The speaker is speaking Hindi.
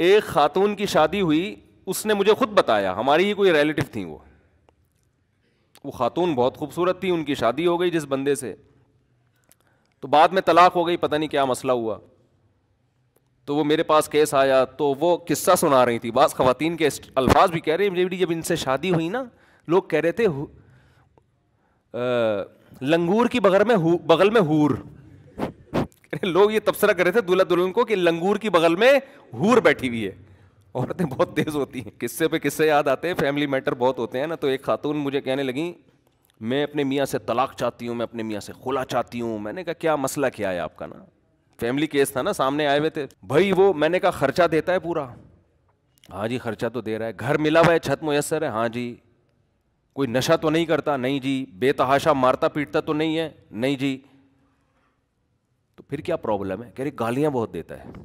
एक खातून की शादी हुई उसने मुझे खुद बताया हमारी ही कोई रिलेटिव थी वो वो खातून बहुत खूबसूरत थी उनकी शादी हो गई जिस बंदे से तो बाद में तलाक हो गई पता नहीं क्या मसला हुआ तो वो मेरे पास केस आया तो वो किस्सा सुना रही थी बास खवतिन के अल्फाज भी कह रही मेरी जब इनसे शादी हुई ना लोग कह रहे थे लंगूर की बगल में बगल में हूर लोग ये तबसरा कर रहे थे दूल्हा दुल्हन को कि लंगूर की बगल में हूर बैठी हुई है औरतें बहुत तेज़ होती हैं किस्से पे किस्से याद आते हैं फैमिली मैटर बहुत होते हैं ना तो एक खातून मुझे कहने लगी मैं अपने मियाँ से तलाक चाहती हूँ मैं अपने मियाँ से खुला चाहती हूँ मैंने कहा क्या मसला क्या है आपका ना फैमिली केस था ना सामने आए हुए थे भाई वो मैंने कहा खर्चा देता है पूरा हाँ जी खर्चा तो दे रहा है घर मिला हुआ है छत मुयसर है हाँ जी कोई नशा तो नहीं करता नहीं जी बेतहाशा मारता पीटता तो नहीं है नहीं जी तो फिर क्या प्रॉब्लम है कह रही गालियाँ बहुत देता है